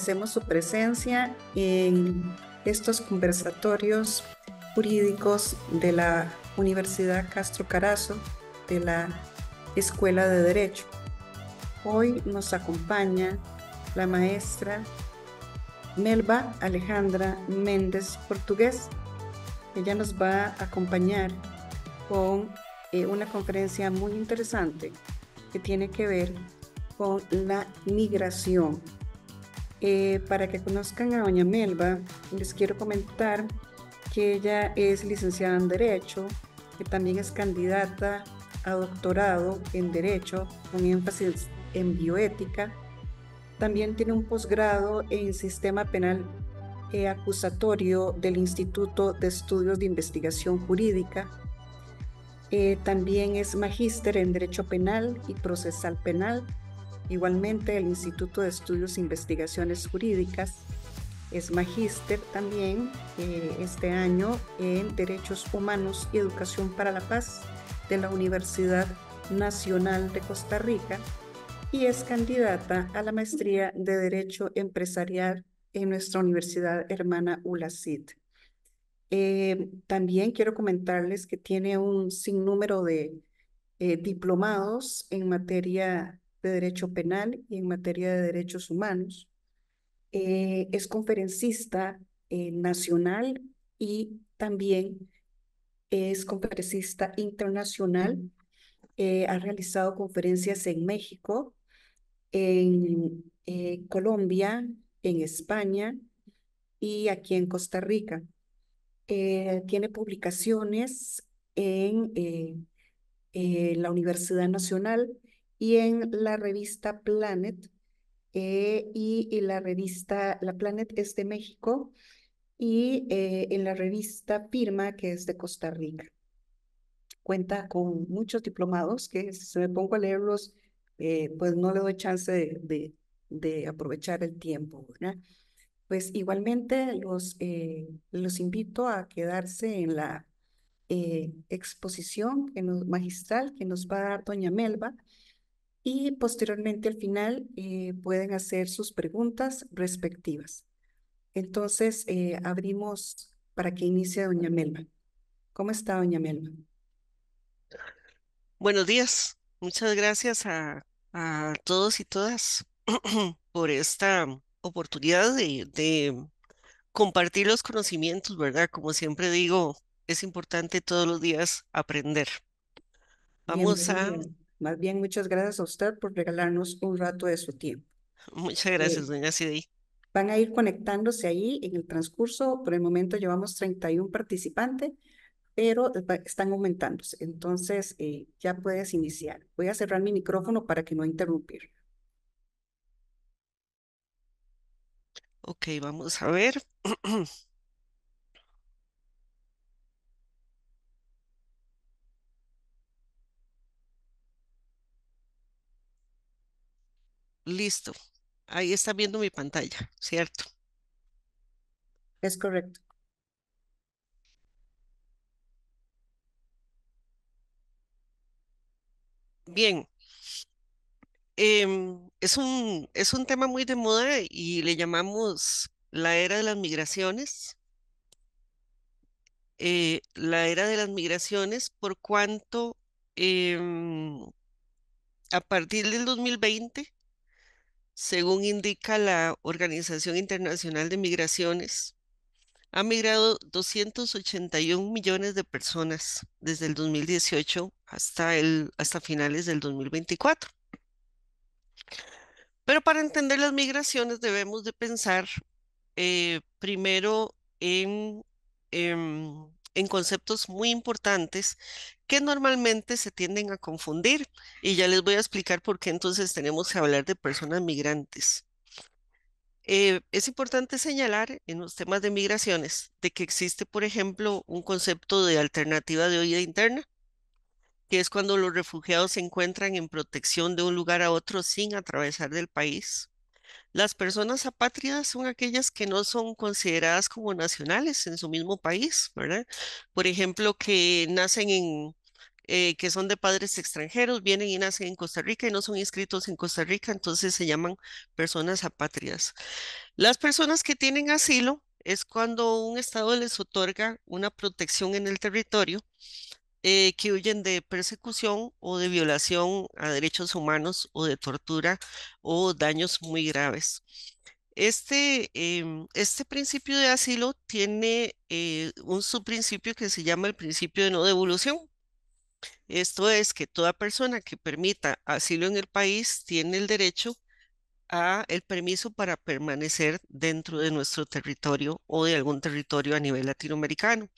agradecemos su presencia en estos conversatorios jurídicos de la Universidad Castro Carazo de la Escuela de Derecho. Hoy nos acompaña la maestra Melba Alejandra Méndez Portugués. Ella nos va a acompañar con eh, una conferencia muy interesante que tiene que ver con la migración eh, para que conozcan a doña Melba, les quiero comentar que ella es licenciada en Derecho, que también es candidata a doctorado en Derecho con énfasis en bioética. También tiene un posgrado en Sistema Penal eh, Acusatorio del Instituto de Estudios de Investigación Jurídica. Eh, también es magíster en Derecho Penal y Procesal Penal Igualmente, el Instituto de Estudios e Investigaciones Jurídicas es magíster también eh, este año en Derechos Humanos y Educación para la Paz de la Universidad Nacional de Costa Rica y es candidata a la maestría de Derecho Empresarial en nuestra universidad hermana ULACID. Eh, también quiero comentarles que tiene un sinnúmero de eh, diplomados en materia de Derecho Penal y en materia de derechos humanos. Eh, es conferencista eh, nacional y también es conferencista internacional. Eh, ha realizado conferencias en México, en Colombia, en España y aquí en Costa Rica. tiene publicaciones en la Universidad Nacional y en la revista Planet. Eh, y, la revista La Planet es de México y eh, en la revista Pirma, que es de Costa Rica. Cuenta con muchos diplomados que si me pongo a leerlos, eh, pues no le doy chance de, de, aprovechar el tiempo. ¿verdad? Pues igualmente los, los invito a quedarse en la exposición que magistral que nos va a dar doña Melba y posteriormente al final eh, pueden hacer sus preguntas respectivas. Entonces, eh, abrimos para que inicie doña Melba. ¿Cómo está doña Melba? Buenos días. Muchas gracias a, todos y todas por esta oportunidad de, de compartir los conocimientos, ¿verdad? Como siempre digo, es importante todos los días aprender. Vamos a... Más bien, muchas gracias a usted por regalarnos un rato de su tiempo. Muchas eh, gracias, doña Van a ir conectándose ahí en el transcurso. Por el momento llevamos 31 participantes, pero están aumentándose. Entonces, eh, ya puedes iniciar. Voy a cerrar mi micrófono para que no interrumpir. Ok, vamos a ver. Listo. Ahí está viendo mi pantalla, ¿cierto? Es correcto. Bien. Em, es un, es un tema muy de moda y le llamamos la era de las migraciones. Eh, la era de las migraciones por cuanto em, a partir del 2020 según indica la Organización Internacional de Migraciones, ha migrado 281 millones de personas desde el 2018 hasta, el, hasta finales del 2024. Pero para entender las migraciones debemos de pensar eh, primero em, en conceptos muy importantes que normalmente se tienden a confundir y ya les voy a explicar por qué entonces tenemos que hablar de personas migrantes. Eh, es importante señalar en los temas de migraciones de que existe, por ejemplo, un concepto de alternativa de huida interna, que es cuando los refugiados se encuentran en protección de un lugar a otro sin atravesar del país. Las personas apátridas son aquellas que no son consideradas como nacionales en su mismo país, ¿verdad? Por ejemplo, que nacen en, eh, que son de padres extranjeros, vienen y nacen en Costa Rica y no son inscritos en Costa Rica, entonces se llaman personas apátridas. Las personas que tienen asilo es cuando un Estado les otorga una protección en el territorio eh, que huyen de persecución o de violación a derechos humanos o de tortura o daños muy graves. Este, em, este principio de asilo tiene eh, un subprincipio que se llama el principio de no devolución. Esto es que toda persona que permita asilo en el país tiene el derecho a el permiso para permanecer dentro de nuestro territorio o de algún territorio a nivel latinoamericano.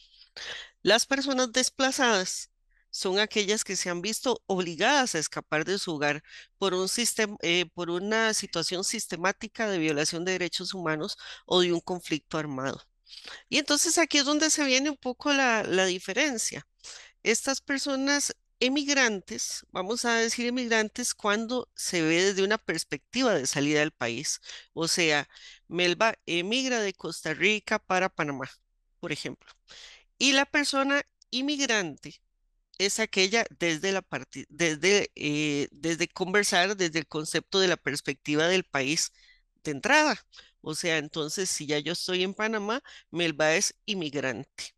Las personas desplazadas son aquellas que se han visto obligadas a escapar de su hogar por, un sistema, eh, por una situación sistemática de violación de derechos humanos o de un conflicto armado. Y entonces aquí es donde se viene un poco la, la diferencia. Estas personas emigrantes, vamos a decir emigrantes cuando se ve desde una perspectiva de salida del país. O sea, Melba emigra de Costa Rica para Panamá, por ejemplo. Y la persona inmigrante es aquella desde la parte, desde, eh, desde conversar, desde el concepto de la perspectiva del país de entrada. O sea, entonces, si ya yo estoy en Panamá, Melba es inmigrante.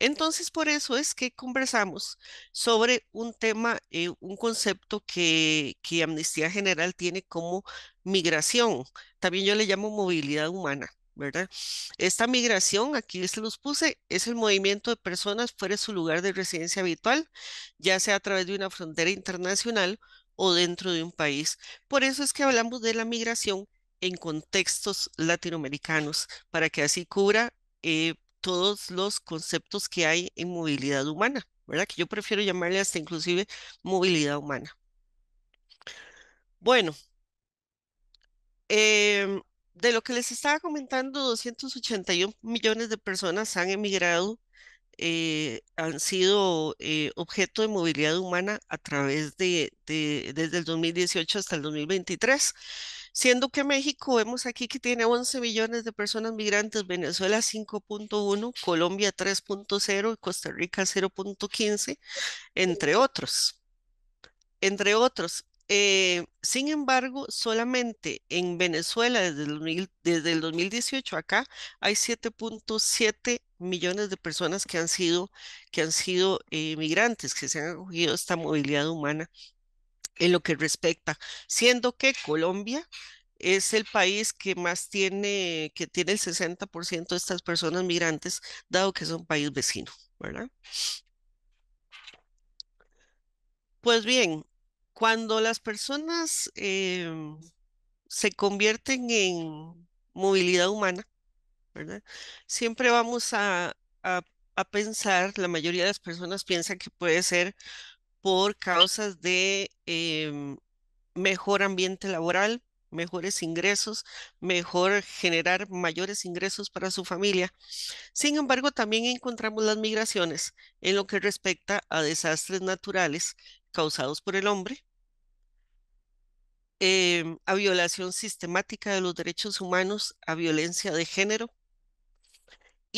Entonces, por eso es que conversamos sobre un tema, eh, un concepto que, Amnistía General tiene como migración. También yo le llamo movilidad humana. ¿verdad? Esta migración, aquí se los puse, es el movimiento de personas fuera de su lugar de residencia habitual, ya sea a través de una frontera internacional o dentro de un país. Por eso es que hablamos de la migración en contextos latinoamericanos, para que así cubra eh, todos los conceptos que hay en movilidad humana, ¿verdad? Que yo prefiero llamarle hasta inclusive movilidad humana. Bueno, em, de lo que les estaba comentando, 281 millones de personas han emigrado, eh, han sido eh, objeto de movilidad humana a través de, desde el 2018 hasta el 2023 siendo que México vemos aquí que tiene 11 millones de personas migrantes, Venezuela 5.1, Colombia 3.0 y Costa Rica 0.15, entre otros. Entre otros. Eh, sin embargo, solamente en Venezuela desde el, 2018 acá hay 7.7 millones de personas que han sido, que han sido eh, migrantes, que se han acogido esta movilidad humana en lo que respecta, siendo que Colombia es el país que más tiene, que tiene el 60% de estas personas migrantes, dado que es un país vecino, ¿verdad? Pues bien, cuando las personas em, se convierten en movilidad humana, ¿verdad? Siempre vamos a, a pensar, la mayoría de las personas piensan que puede ser por causas de em, mejor ambiente laboral, mejores ingresos, mejor generar mayores ingresos para su familia. Sin embargo, también encontramos las migraciones en lo que respecta a desastres naturales causados por el hombre, em, a violación sistemática de los derechos humanos, a violencia de género,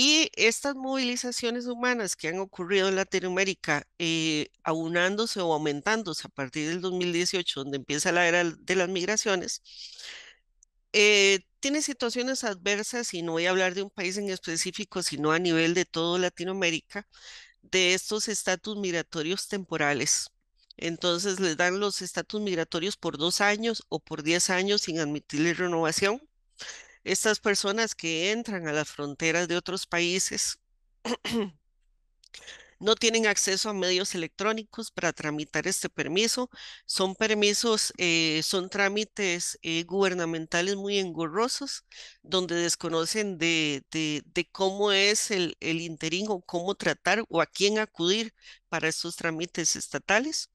y estas movilizaciones humanas que han ocurrido en Latinoamérica, eh, aunándose o aumentándose a partir del 2018, donde empieza la era de las migraciones, eh, tiene situaciones adversas, y no voy a hablar de un país en específico, sino a nivel de toda Latinoamérica, de estos estatus migratorios temporales. Entonces les dan los estatus migratorios por dos años o por diez años sin admitirle renovación estas personas que entran a las fronteras de otros países no tienen acceso a medios electrónicos para tramitar este permiso. Son permisos, eh, son trámites eh, gubernamentales muy engorrosos, donde desconocen de, cómo es el, el interín o cómo tratar o a quién acudir para estos trámites estatales.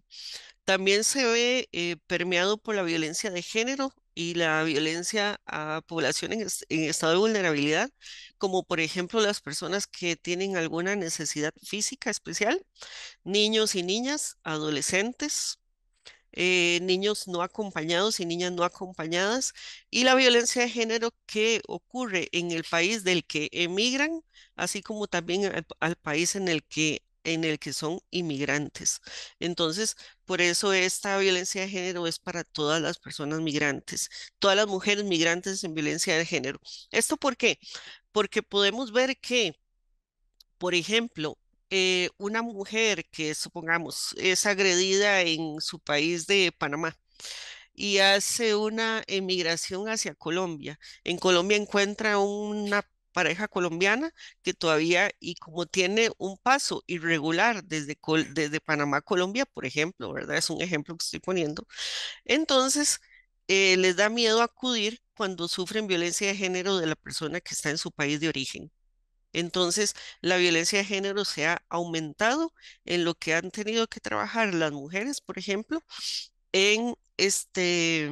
También se ve eh, permeado por la violencia de género y la violencia a población en, estado de vulnerabilidad, como por ejemplo las personas que tienen alguna necesidad física especial, niños y niñas, adolescentes, eh, niños no acompañados y niñas no acompañadas, y la violencia de género que ocurre en el país del que emigran, así como también al, al país en el que en el que son inmigrantes. Entonces, por eso esta violencia de género es para todas las personas migrantes, todas las mujeres migrantes en violencia de género. ¿Esto por qué? Porque podemos ver que, por ejemplo, eh, una mujer que supongamos es agredida en su país de Panamá y hace una emigración hacia Colombia. En Colombia encuentra una pareja colombiana que todavía, y como tiene un paso irregular desde, desde Panamá Colombia, por ejemplo, ¿verdad? Es un ejemplo que estoy poniendo. Entonces, eh, les da miedo acudir cuando sufren violencia de género de la persona que está en su país de origen. Entonces, la violencia de género se ha aumentado en lo que han tenido que trabajar las mujeres, por ejemplo, en este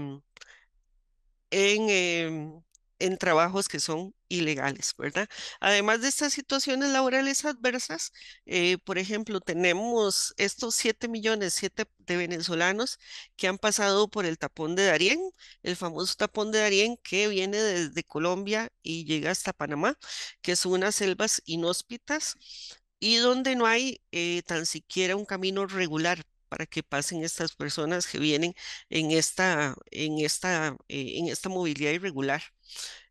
en em, en trabajos que son ilegales, ¿verdad? Además de estas situaciones laborales adversas, eh, por ejemplo, tenemos estos siete millones siete de venezolanos que han pasado por el tapón de Darién, el famoso tapón de Darién que viene desde Colombia y llega hasta Panamá, que son unas selvas inhóspitas y donde no hay eh, tan siquiera un camino regular para que pasen estas personas que vienen en esta, en esta, eh, en esta movilidad irregular.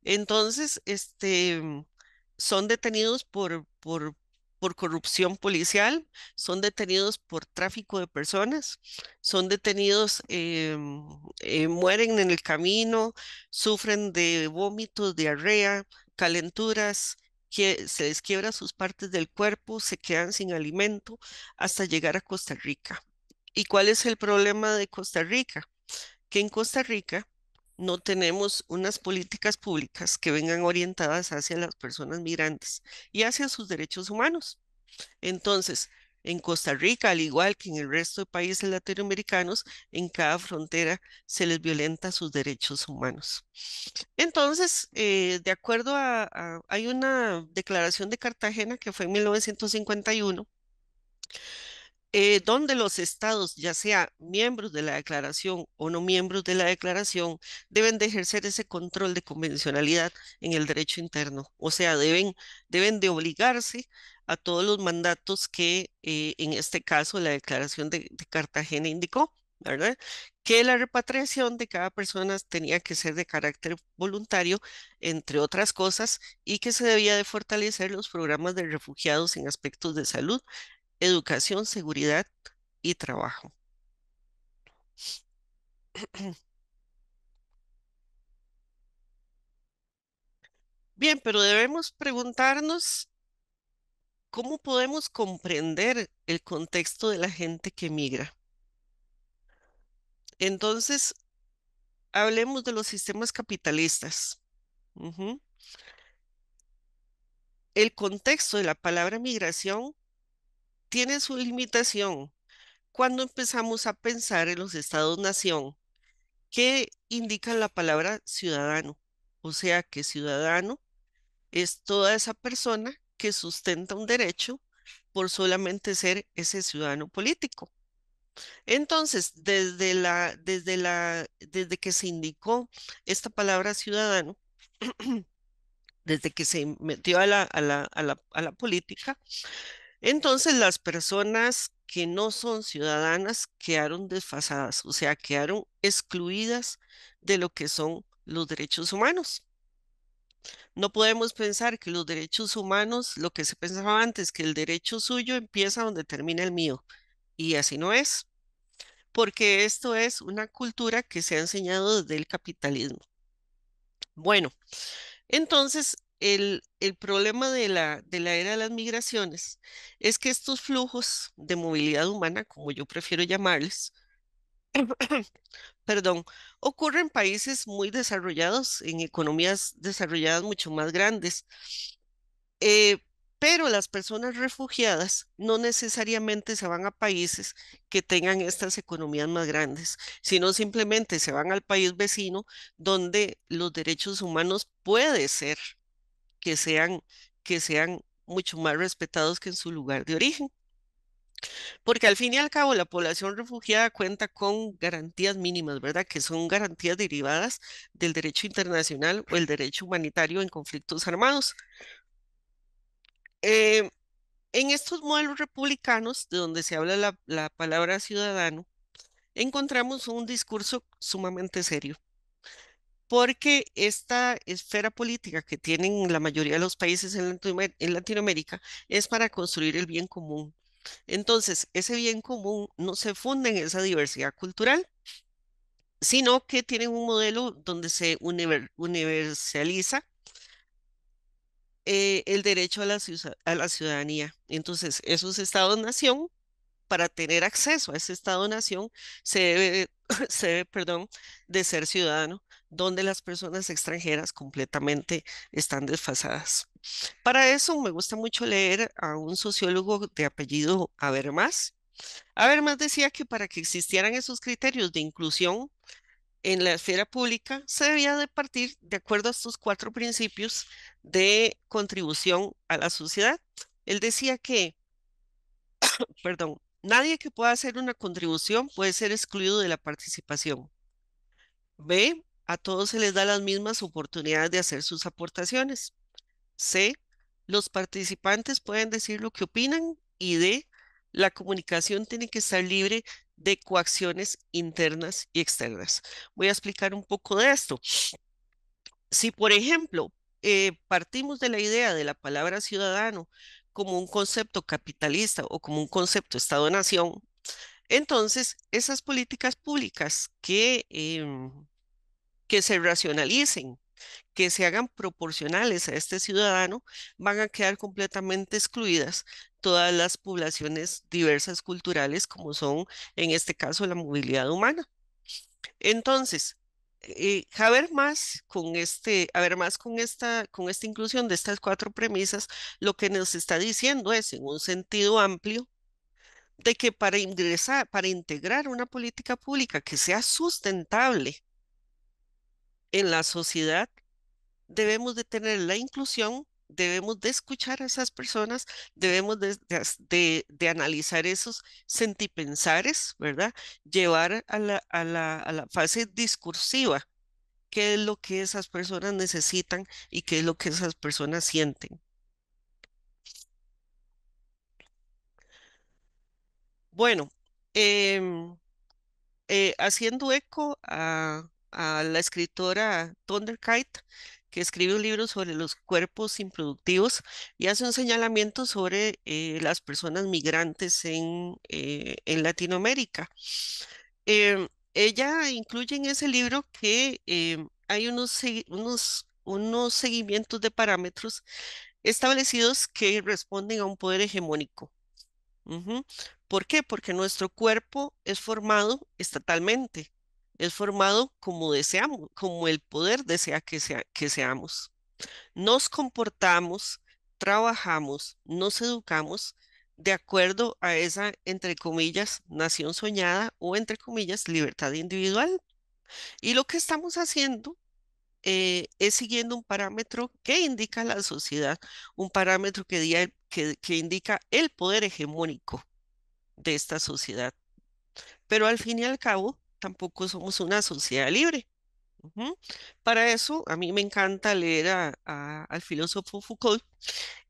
Entonces, este, mm, son detenidos por, por, por corrupción policial, son detenidos por tráfico de personas, son detenidos, eh, mm, eh, mueren en el camino, sufren de vómitos, diarrea, calenturas, que se les sus partes del cuerpo, se quedan sin alimento hasta llegar a Costa Rica. ¿Y cuál es el problema de Costa Rica? Que en Costa Rica no tenemos unas políticas públicas que vengan orientadas hacia las personas migrantes y hacia sus derechos humanos. Entonces, en Costa Rica, al igual que en el resto de países latinoamericanos, en cada frontera se les violenta sus derechos humanos. Entonces, eh, de acuerdo a, a, hay una declaración de Cartagena que fue en 1951 eh, donde los estados, ya sea miembros de la declaración o no miembros de la declaración, deben de ejercer ese control de convencionalidad en el derecho interno. O sea, deben, deben de obligarse a todos los mandatos que eh, en este caso la declaración de, Cartagena indicó. ¿verdad? Que la repatriación de cada persona tenía que ser de carácter voluntario, entre otras cosas, y que se debía de fortalecer los programas de refugiados en aspectos de salud, educación, seguridad y trabajo. Bien, pero debemos preguntarnos cómo podemos comprender el contexto de la gente que migra. Entonces, hablemos de los sistemas capitalistas. El contexto de la palabra migración tiene su limitación cuando empezamos a pensar en los estados-nación ¿qué indica la palabra ciudadano. O sea que ciudadano es toda esa persona que sustenta un derecho por solamente ser ese ciudadano político. Entonces, desde, la, desde, la, desde que se indicó esta palabra ciudadano, desde que se metió a la, a la, a la, a la política, entonces las personas que no son ciudadanas quedaron desfasadas, o sea, quedaron excluidas de lo que son los derechos humanos. No podemos pensar que los derechos humanos, lo que se pensaba antes, que el derecho suyo empieza donde termina el mío. Y así no es, porque esto es una cultura que se ha enseñado desde el capitalismo. Bueno, entonces el, problema de la, era de las migraciones es que estos flujos de movilidad humana, como yo prefiero llamarles, perdón, ocurren en países muy desarrollados, en economías desarrolladas mucho más grandes. Eh, pero las personas refugiadas no necesariamente se van a países que tengan estas economías más grandes, sino simplemente se van al país vecino donde los derechos humanos puede ser que sean, que sean mucho más respetados que en su lugar de origen. Porque al fin y al cabo la población refugiada cuenta con garantías mínimas, ¿verdad? Que son garantías derivadas del derecho internacional o el derecho humanitario en conflictos armados. Eh, en estos modelos republicanos, de donde se habla la palabra ciudadano, encontramos un discurso sumamente serio porque esta esfera política que tienen la mayoría de los países en, Latinoamérica, es para construir el bien común. Entonces, ese bien común no se funda en esa diversidad cultural, sino que tienen un modelo donde se universaliza eh, el derecho a la, ciudadanía. Entonces, esos estados-nación, para tener acceso a ese estado-nación, se debe, se debe, perdón, de ser ciudadano donde las personas extranjeras completamente están desfasadas. Para eso me gusta mucho leer a un sociólogo de apellido Habermas. Habermas decía que para que existieran esos criterios de inclusión en la esfera pública se debía de partir de acuerdo a estos cuatro principios de contribución a la sociedad. Él decía que, perdón, nadie que pueda hacer una contribución puede ser excluido de la participación. B, a todos se les da las mismas oportunidades de hacer sus aportaciones. C. Los participantes pueden decir lo que opinan. Y D. La comunicación tiene que estar libre de coacciones internas y externas. Voy a explicar un poco de esto. Si, por ejemplo, eh, partimos de la idea de la palabra ciudadano como un concepto capitalista o como un concepto Estado-Nación, entonces esas políticas públicas que em, que se racionalicen, que se hagan proporcionales a este ciudadano, van a quedar completamente excluidas todas las poblaciones diversas culturales, como son en este caso la movilidad humana. Entonces, eh, haber más con este, más con esta, con esta inclusión de estas cuatro premisas, lo que nos está diciendo es, en un sentido amplio, de que para ingresar, para integrar una política pública que sea sustentable, en la sociedad, debemos de tener la inclusión, debemos de escuchar a esas personas, debemos de, analizar esos sentipensares, ¿verdad? Llevar a la, fase discursiva qué es lo que esas personas necesitan y qué es lo que esas personas sienten. Bueno, em, eh, haciendo eco a, a la escritora Thunderkite, que escribe un libro sobre los cuerpos improductivos y hace un señalamiento sobre eh, las personas migrantes en, eh, Latinoamérica. Em, ella incluye en ese libro que em, hay unos, unos, unos seguimientos de parámetros establecidos que responden a un poder hegemónico. ¿Por qué? Porque nuestro cuerpo es formado estatalmente es formado como deseamos, como el poder desea que, seamos. Nos comportamos, trabajamos, nos educamos de acuerdo a esa, entre comillas, nación soñada o, entre comillas, libertad individual. Y lo que estamos haciendo eh, es siguiendo un parámetro que indica la sociedad, un parámetro que indica el poder hegemónico de esta sociedad. Pero al fin y al cabo, tampoco somos una sociedad libre. Para eso, a mí me encanta leer al filósofo Foucault.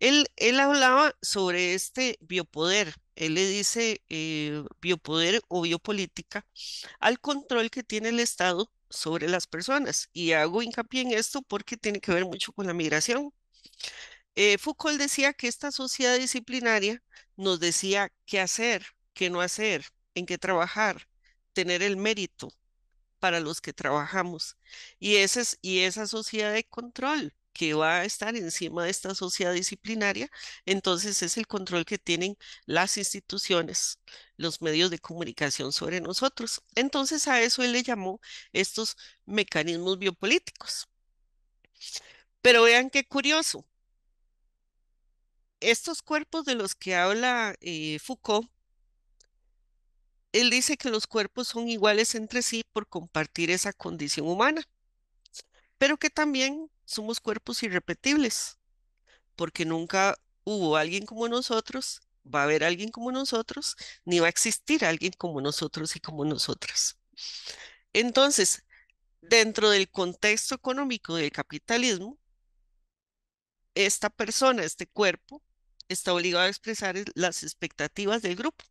Él, él hablaba sobre este biopoder. Él le dice eh, biopoder o biopolítica al control que tiene el Estado sobre las personas. Y hago hincapié en esto porque tiene que ver mucho con la migración. Eh, Foucault decía que esta sociedad disciplinaria nos decía qué hacer, qué no hacer, en qué trabajar, tener el mérito para los que trabajamos. Y, es, y esa sociedad de control que va a estar encima de esta sociedad disciplinaria, entonces es el control que tienen las instituciones, los medios de comunicación sobre nosotros. Entonces a eso él le llamó estos mecanismos biopolíticos. Pero vean qué curioso. Estos cuerpos de los que habla eh, Foucault él dice que los cuerpos son iguales entre sí por compartir esa condición humana, pero que también somos cuerpos irrepetibles, porque nunca hubo alguien como nosotros, va a haber alguien como nosotros, ni va a existir alguien como nosotros y como nosotras. Entonces, dentro del contexto económico del capitalismo, esta persona, este cuerpo, está obligado a expresar las expectativas del grupo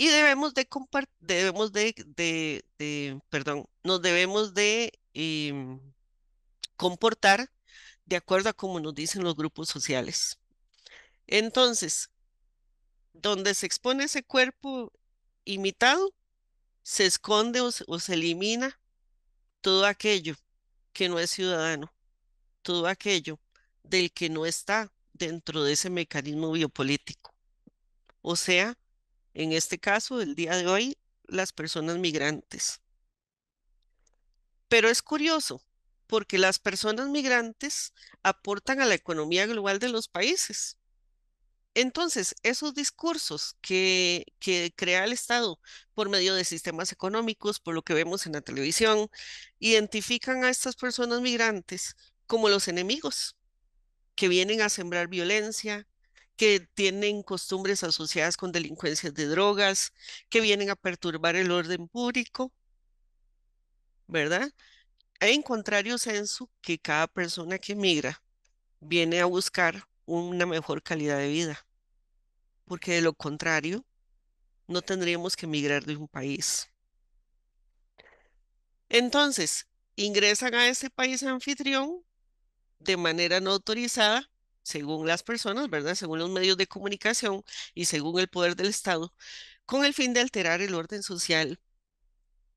y debemos de compartir, debemos de, de, perdón, nos debemos de em, comportar de acuerdo a como nos dicen los grupos sociales. Entonces, donde se expone ese cuerpo imitado, se esconde o se elimina todo aquello que no es ciudadano, todo aquello del que no está dentro de ese mecanismo biopolítico. O sea, en este caso el día de hoy, las personas migrantes. Pero es curioso, porque las personas migrantes aportan a la economía global de los países. Entonces, esos discursos que, crea el Estado por medio de sistemas económicos, por lo que vemos en la televisión, identifican a estas personas migrantes como los enemigos que vienen a sembrar violencia, que tienen costumbres asociadas con delincuencias de drogas, que vienen a perturbar el orden público, ¿verdad? En contrario censo, que cada persona que migra viene a buscar una mejor calidad de vida, porque de lo contrario, no tendríamos que emigrar de un país. Entonces, ingresan a ese país anfitrión de manera no autorizada según las personas, ¿verdad? Según los medios de comunicación y según el poder del Estado, con el fin de alterar el orden social.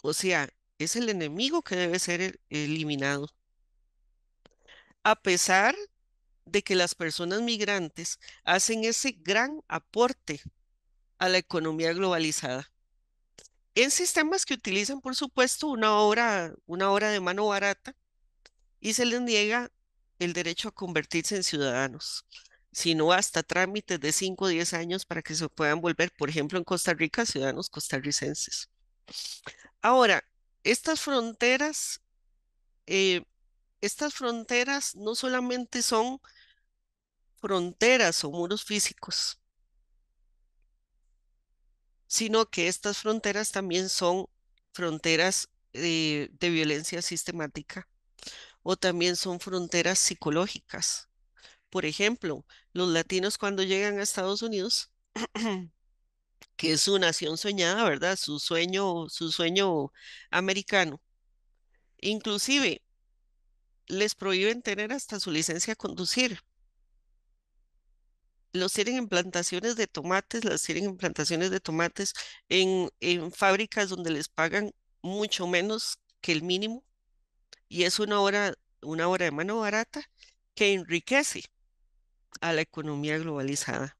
O sea, es el enemigo que debe ser eliminado. A pesar de que las personas migrantes hacen ese gran aporte a la economía globalizada. En sistemas que utilizan, por supuesto, una obra, una obra de mano barata y se les niega el derecho a convertirse en ciudadanos, sino hasta trámites de 5 o 10 años para que se puedan volver, por ejemplo, en Costa Rica, ciudadanos costarricenses. Ahora, estas fronteras, eh, estas fronteras no solamente son fronteras o muros físicos, sino que estas fronteras también son fronteras eh, de violencia sistemática, o también son fronteras psicológicas. Por ejemplo, los latinos cuando llegan a Estados Unidos, que es su nación soñada, ¿verdad? Su sueño, su sueño americano. Inclusive les prohíben tener hasta su licencia a conducir. Los tienen en plantaciones de tomates, las tienen en plantaciones de tomates, en, en fábricas donde les pagan mucho menos que el mínimo y es una obra, una hora de mano barata que enriquece a la economía globalizada.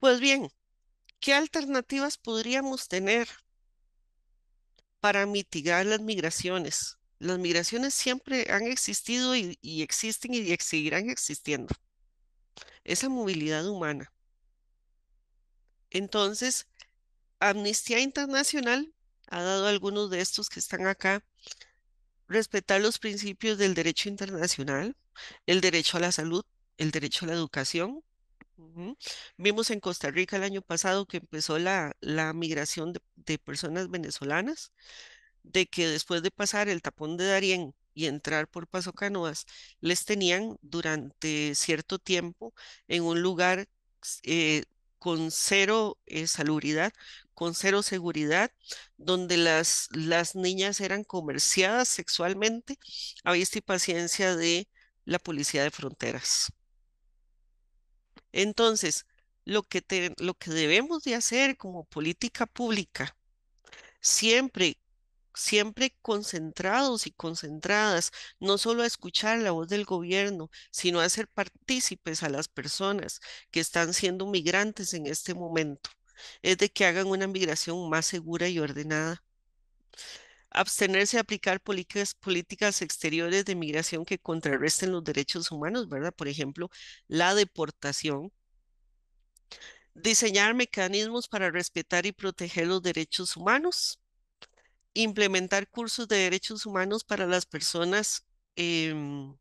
Pues bien, ¿qué alternativas podríamos tener para mitigar las migraciones? Las migraciones siempre han existido y existen y seguirán existiendo. Esa movilidad humana. Entonces, Amnistía Internacional ha dado algunos de estos que están acá, respetar los principios del derecho internacional, el derecho a la salud, el derecho a la educación. Vimos en Costa Rica el año pasado que empezó la, la migración de, personas venezolanas, de que después de pasar el tapón de Darién y entrar por Paso Canoas, les tenían durante cierto tiempo en un lugar eh, con cero eh, salubridad, con cero seguridad, donde las, las niñas eran comerciadas sexualmente a vista y paciencia de la policía de fronteras. Entonces, lo que, lo que debemos de hacer como política pública, siempre siempre concentrados y concentradas, no solo a escuchar la voz del gobierno, sino a ser partícipes a las personas que están siendo migrantes en este momento, es de que hagan una migración más segura y ordenada. Abstenerse a aplicar políticas, políticas exteriores de migración que contrarresten los derechos humanos, ¿verdad? Por ejemplo, la deportación. Diseñar mecanismos para respetar y proteger los derechos humanos implementar cursos de derechos humanos para las personas em,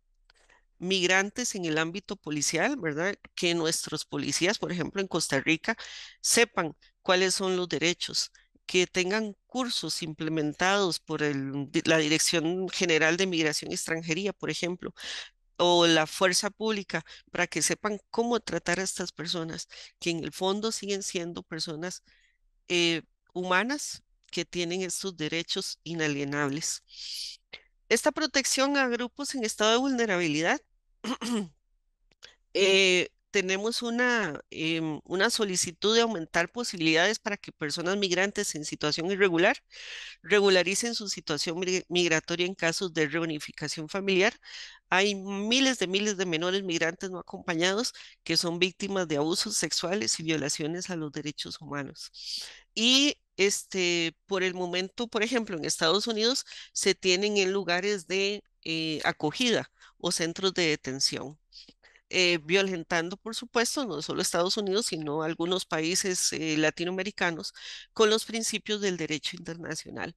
migrantes en el ámbito policial, ¿verdad? Que nuestros policías, por ejemplo, en Costa Rica, sepan cuáles son los derechos, que tengan cursos implementados por la Dirección General de Migración y Extranjería, por ejemplo, o la fuerza pública, para que sepan cómo tratar a estas personas, que en el fondo siguen siendo personas eh, humanas que tienen estos derechos inalienables. Esta protección a grupos en estado de vulnerabilidad. Eh, tenemos una, em, una solicitud de aumentar posibilidades para que personas migrantes en situación irregular regularicen su situación migratoria en casos de reunificación familiar. Hay miles de miles de menores migrantes no acompañados que son víctimas de abusos sexuales y violaciones a los derechos humanos. Y este, por el momento, por ejemplo, en Estados Unidos se tienen en lugares de eh, acogida o centros de detención. Eh, violentando, por supuesto, no solo Estados Unidos, sino algunos países eh, latinoamericanos, con los principios del derecho internacional.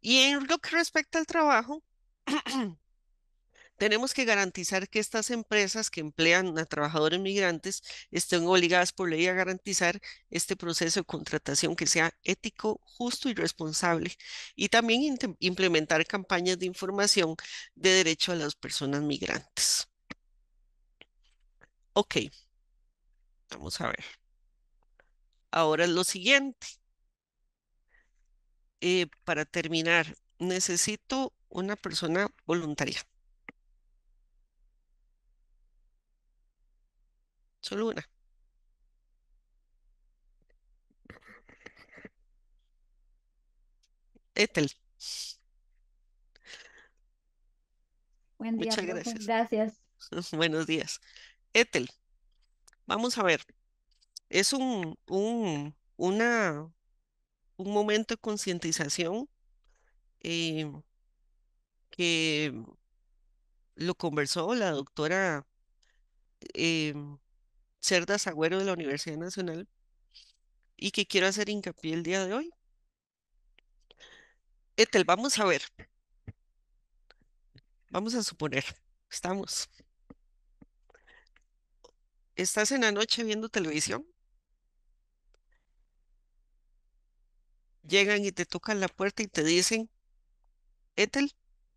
Y en lo que respecta al trabajo, tenemos que garantizar que estas empresas que emplean a trabajadores migrantes estén obligadas por ley a garantizar este proceso de contratación que sea ético, justo y responsable y también implementar campañas de información de derecho a las personas migrantes. Ok, vamos a ver. Ahora es lo siguiente. Eh, para terminar, necesito una persona voluntaria. luna Etel. Este Buen día, Muchas gracias. Buenos días. Etel, este vamos a ver. Es un, un, una, un momento de concientización em, que lo conversó la doctora em, Cerdas Agüero de la Universidad Nacional y que quiero hacer hincapié el día de hoy. Etel, vamos a ver. Vamos a suponer, estamos. Estás en la noche viendo televisión. Llegan y te tocan la puerta y te dicen, Etel,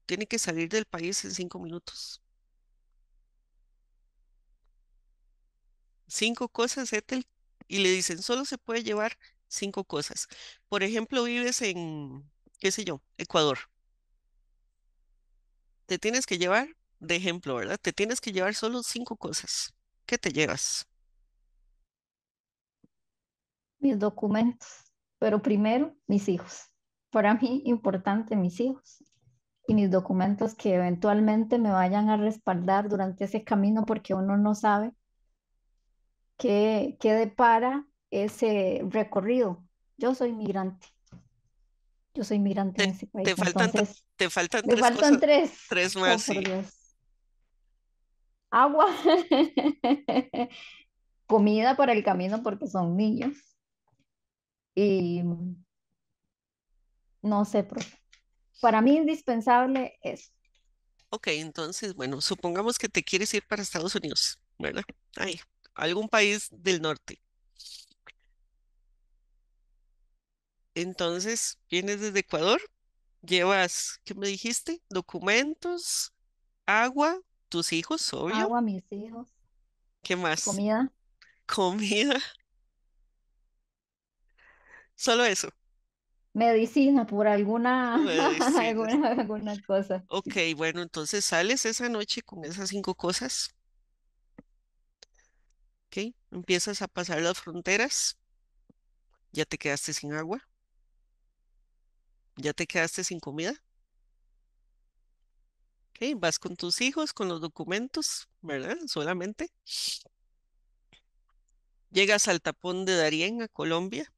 tiene que salir del país en cinco minutos. cinco cosas, y le dicen, solo se puede llevar cinco cosas. Por ejemplo, vives en, qué sé yo, Ecuador. Te tienes que llevar, de ejemplo, ¿verdad? Te tienes que llevar solo cinco cosas. ¿Qué te llevas? Mis documentos, pero primero mis hijos. Para mí, importante mis hijos y mis documentos que eventualmente me vayan a respaldar durante ese camino porque uno no sabe qué, qué depara ese recorrido. Yo soy migrante. Yo soy migrante en ese país. Te faltan, te faltan, tres, faltan tres. tres. Oh, más. Agua. Comida para el camino porque son niños. Y no sé, profe. Para mí indispensable es. Ok, entonces, bueno, supongamos que te quieres ir para Estados Unidos, ¿verdad? Ahí, algún país del norte. Entonces, vienes desde Ecuador, llevas, ¿qué me dijiste? Documentos, agua, tus hijos, obvio. Agua, mis hijos. ¿Qué más? Comida. Comida. Solo eso. Medicina, por alguna, alguna, alguna cosa. Ok, bueno, entonces sales esa noche con esas cinco cosas empiezas a pasar las fronteras, ya te quedaste sin agua, ya te quedaste sin comida. vas con tus hijos, con los documentos, ¿verdad? Solamente. Llegas al tapón de Darién, a Colombia.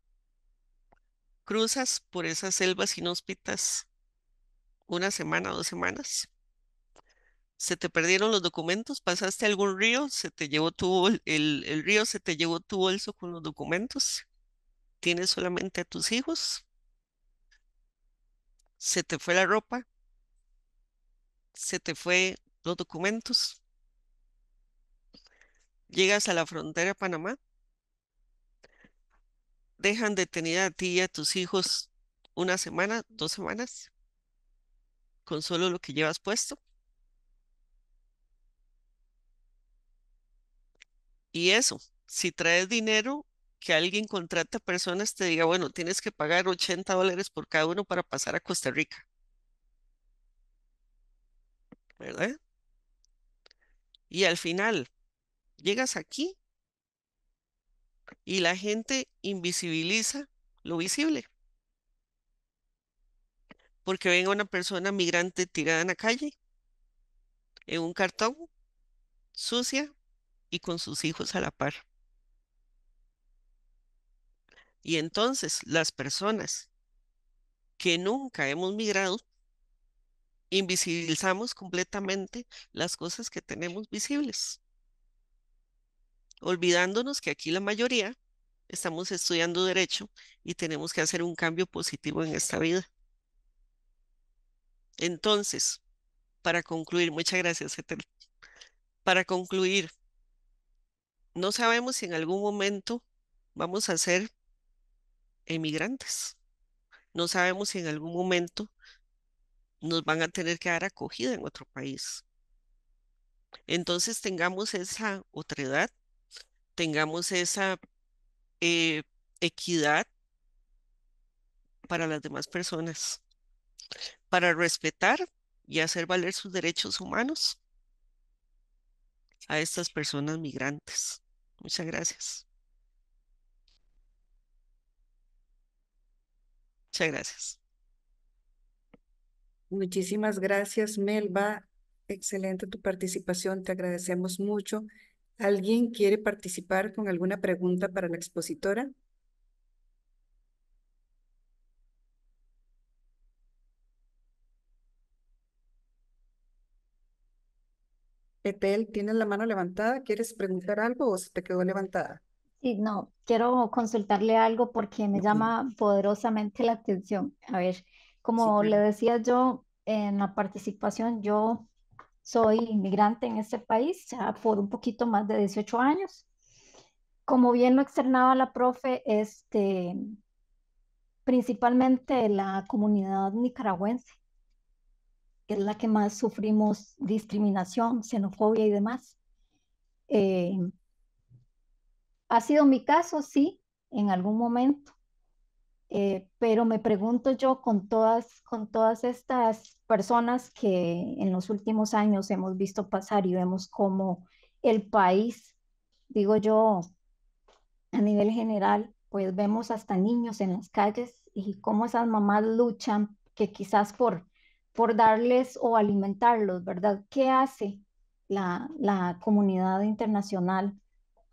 Cruzas por esas selvas inhóspitas una semana, dos semanas se te perdieron los documentos, pasaste algún río, se te llevó tu, el, el río se te llevó tu bolso con los documentos, tienes solamente a tus hijos, se te fue la ropa, se te fue los documentos, llegas a la frontera Panamá, dejan detenida a ti y a tus hijos una semana, dos semanas, con solo lo que llevas puesto Y eso, si traes dinero, que alguien contrata personas, te diga, bueno, tienes que pagar 80 dólares por cada uno para pasar a Costa Rica. ¿Verdad? Y al final, llegas aquí y la gente invisibiliza lo visible. Porque venga una persona migrante tirada en la calle, en un cartón, sucia, y con sus hijos a la par. Y entonces las personas que nunca hemos migrado, invisibilizamos completamente las cosas que tenemos visibles, olvidándonos que aquí la mayoría estamos estudiando derecho y tenemos que hacer un cambio positivo en esta vida. Entonces, para concluir, muchas gracias, Para concluir, no sabemos si en algún momento vamos a ser emigrantes. No sabemos si en algún momento nos van a tener que dar acogida en otro país. Entonces tengamos esa otredad, tengamos esa eh, equidad para las demás personas, para respetar y hacer valer sus derechos humanos a estas personas migrantes. Muchas gracias. Muchas gracias. Muchísimas gracias, Melba. Excelente tu participación, te agradecemos mucho. ¿Alguien quiere participar con alguna pregunta para la expositora? Etel, ¿tienes la mano levantada? ¿Quieres preguntar algo o se te quedó levantada? Sí, no, quiero consultarle algo porque me llama poderosamente la atención. A ver, como le decía yo en la participación, yo soy inmigrante en este país ya por un poquito más de 18 años. Como bien lo externaba la profe, este, principalmente la comunidad nicaragüense es la que más sufrimos discriminación, xenofobia y demás. Eh, ha sido mi caso, sí, en algún momento, eh, pero me pregunto yo con todas, con todas estas personas que en los últimos años hemos visto pasar y vemos como el país, digo yo, a nivel general, pues vemos hasta niños en las calles y cómo esas mamás luchan que quizás por por darles o alimentarlos, ¿verdad? ¿Qué hace la, la comunidad internacional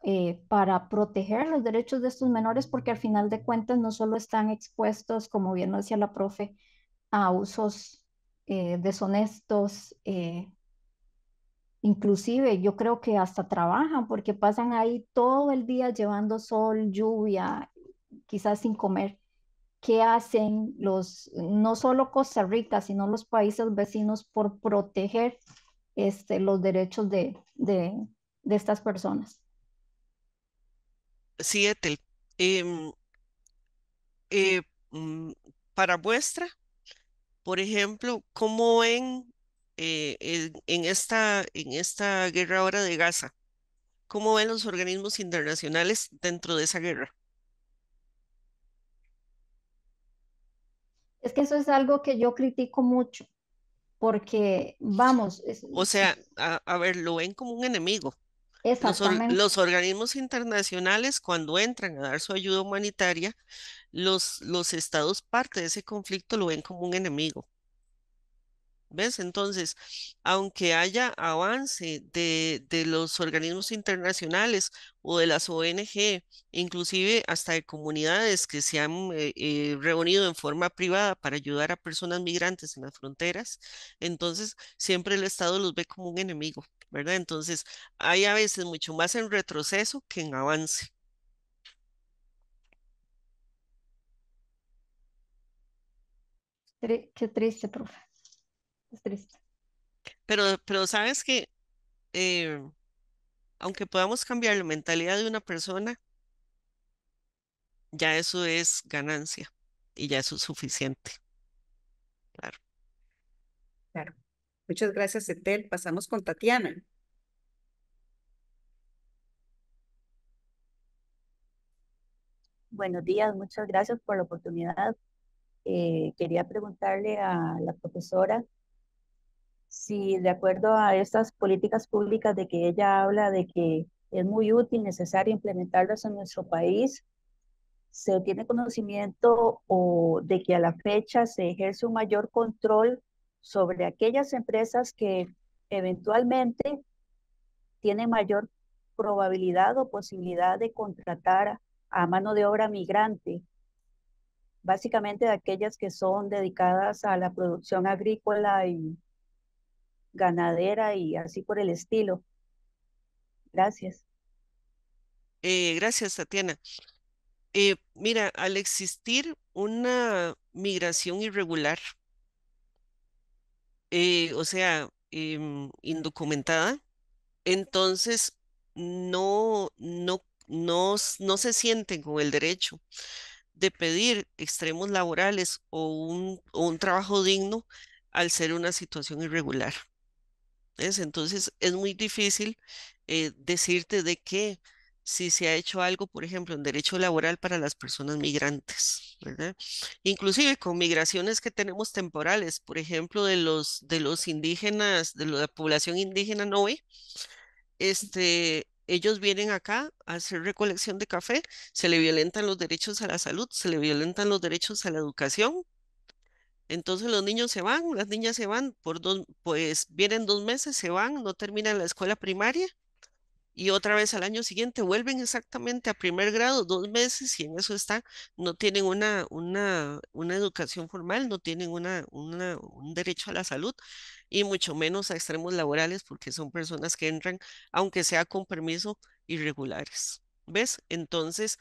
eh, para proteger los derechos de estos menores? Porque al final de cuentas no solo están expuestos, como bien lo decía la profe, a usos eh, deshonestos, eh, inclusive yo creo que hasta trabajan porque pasan ahí todo el día llevando sol, lluvia, quizás sin comer qué hacen los, no solo Costa Rica, sino los países vecinos por proteger este, los derechos de, de, estas personas. Sí, em, eh, mm, para vuestra, por ejemplo, ¿cómo ven eh, en, esta, en esta guerra ahora de Gaza? ¿Cómo ven los organismos internacionales dentro de esa guerra? Es que eso es algo que yo critico mucho, porque vamos. o sea, a, ver, lo ven como un enemigo. Exactamente. Los, los, organismos internacionales, cuando entran a dar su ayuda humanitaria, los, los estados parte de ese conflicto lo ven como un enemigo. ¿Ves? Entonces, aunque haya avance de, los organismos internacionales o de las ONG, inclusive hasta de comunidades que se han eh, eh, reunido en forma privada para ayudar a personas migrantes en las fronteras, entonces siempre el Estado los ve como un enemigo, ¿verdad? Entonces, hay a veces mucho más en retroceso que en avance. Qué triste, profe. Pero, pero sabes que eh, aunque podamos cambiar la mentalidad de una persona, ya eso es ganancia y ya eso es suficiente. Claro. Claro. Muchas gracias, Etel. Pasamos con Tatiana. Buenos días, muchas gracias por la oportunidad. Eh, quería preguntarle a la profesora si de acuerdo a estas políticas públicas de que ella habla de que es muy útil, necesario implementarlas en nuestro país, se obtiene conocimiento o de que a la fecha se ejerce un mayor control sobre aquellas empresas que eventualmente tienen mayor probabilidad o posibilidad de contratar a mano de obra migrante, básicamente aquellas que son dedicadas a la producción agrícola y ganadera y así por el estilo. Gracias. Eh, gracias, Tatiana. Eh, mira, al existir una migración irregular, eh, o sea, em, indocumentada, entonces no, no, no, no se sienten con el derecho de pedir extremos laborales o un trabajo digno al ser una situación irregular. Entonces es muy difícil eh, decirte de qué, si se ha hecho algo, por ejemplo, en derecho laboral para las personas migrantes, ¿verdad? Inclusive con migraciones que tenemos temporales, por ejemplo, de los, de los indígenas, de la población indígena Noe, este, ellos vienen acá a hacer recolección de café, se le violentan los derechos a la salud, se le violentan los derechos a la educación, entonces los niños se van, las niñas se van, por dos, pues vienen dos meses, se van, no terminan la escuela primaria y otra vez al año siguiente vuelven exactamente a primer grado, dos meses y en eso están, no tienen una, una, una educación formal, no tienen una, una, un derecho a la salud y mucho menos a extremos laborales porque son personas que entran, aunque sea con permiso, irregulares. ¿Ves? Entonces,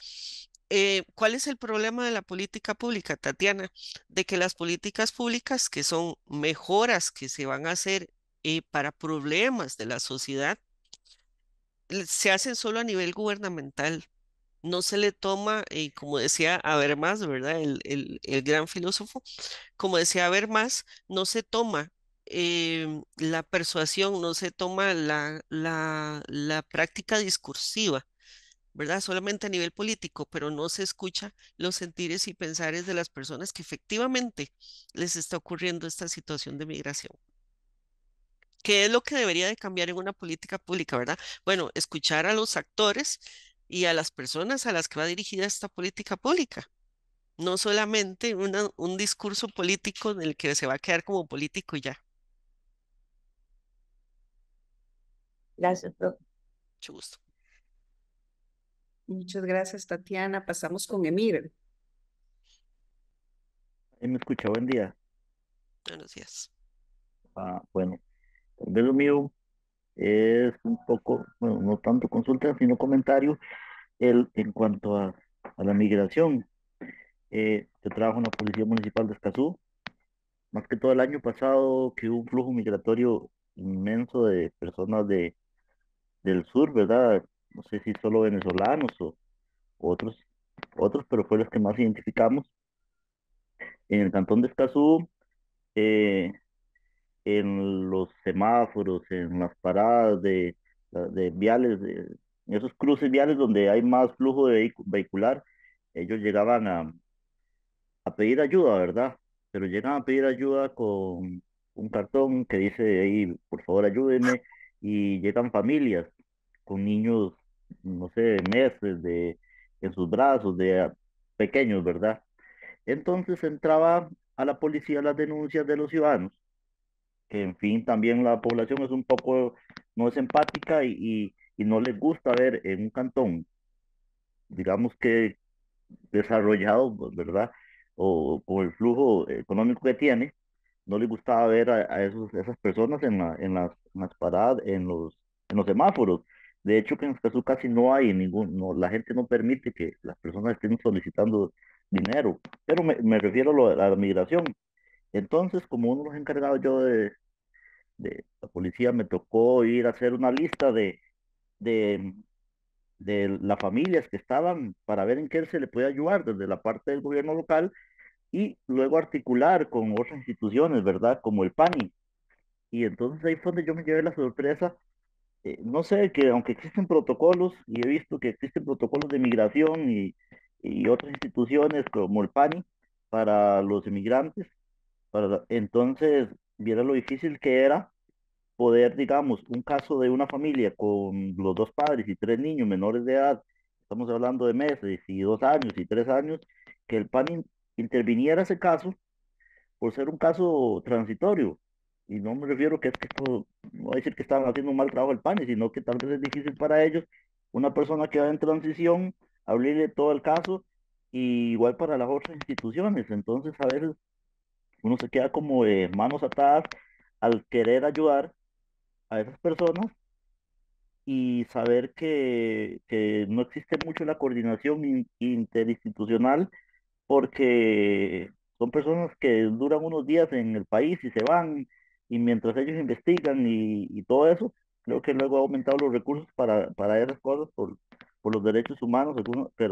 eh, ¿cuál es el problema de la política pública, Tatiana? De que las políticas públicas, que son mejoras que se van a hacer eh, para problemas de la sociedad, se hacen solo a nivel gubernamental. No se le toma, eh, como decía Habermas, ¿verdad? El, el, gran filósofo, como decía Habermas, no se toma em, la persuasión, no se toma la práctica discursiva ¿verdad? Solamente a nivel político, pero no se escucha los sentires y pensares de las personas que efectivamente les está ocurriendo esta situación de migración. ¿Qué es lo que debería de cambiar en una política pública, verdad? Bueno, escuchar a los actores y a las personas a las que va dirigida esta política pública. No solamente un discurso político en el que se va a quedar como político ya. Gracias, profe. Mucho gusto. Muchas gracias, Tatiana. Pasamos con Emir. me escucha, buen día. Buenos días. Ah, bueno, lo mío es un poco, bueno, no tanto consulta, sino comentario el, en cuanto a, la migración. Eh, yo trabajo en la Policía Municipal de Escazú, más que todo el año pasado que hubo un flujo migratorio inmenso de personas de, del sur, ¿verdad? no sé si solo venezolanos o otros, otros pero fue los que más identificamos. En el cantón de Escazú, eh, en los semáforos, en las paradas de, de viales, de, en esos cruces viales donde hay más flujo de vehicular, ellos llegaban a, a pedir ayuda, ¿verdad? Pero llegaban a pedir ayuda con un cartón que dice ahí, por favor ayúdenme, y llegan familias con niños, no sé, meses, de, en sus brazos, de ah, pequeños, ¿verdad? Entonces entraba a la policía las denuncias de los ciudadanos, que en fin, también la población es un poco, no es empática y, no les gusta ver en un cantón, digamos que desarrollado, pues, ¿verdad? O por el flujo económico que tiene, no les gustaba ver a, esos, esas personas en, la, las, las paradas, en los, en los semáforos de hecho, que en Escazú casi no hay ningún, la gente no permite que las personas estén solicitando dinero, pero me, refiero a, la migración. Entonces, como uno de los encargados yo de, de, la policía, me tocó ir a hacer una lista de, de, de las familias que estaban para ver en qué se le puede ayudar desde la parte del gobierno local y luego articular con otras instituciones, ¿verdad? Como el PANI. Y entonces ahí fue donde yo me llevé la sorpresa eh, no sé, que aunque existen protocolos, y he visto que existen protocolos de migración y, otras instituciones como el PANI para los inmigrantes, para, entonces viera lo difícil que era poder, digamos, un caso de una familia con los dos padres y tres niños menores de edad, estamos hablando de meses y dos años y tres años, que el PANI interviniera ese caso por ser un caso transitorio. Y no me refiero que es que esto, no decir que están haciendo un mal trabajo el PAN sino que tal vez es difícil para ellos una persona que va en transición, abrirle todo el caso, y igual para las otras instituciones. Entonces a ver, uno se queda como de manos atadas al querer ayudar a esas personas y saber que, no existe mucho la coordinación interinstitucional porque son personas que duran unos días en el país y se van y mientras ellos investigan y, todo eso, creo que luego ha aumentado los recursos para, para esas cosas, por, por los derechos humanos,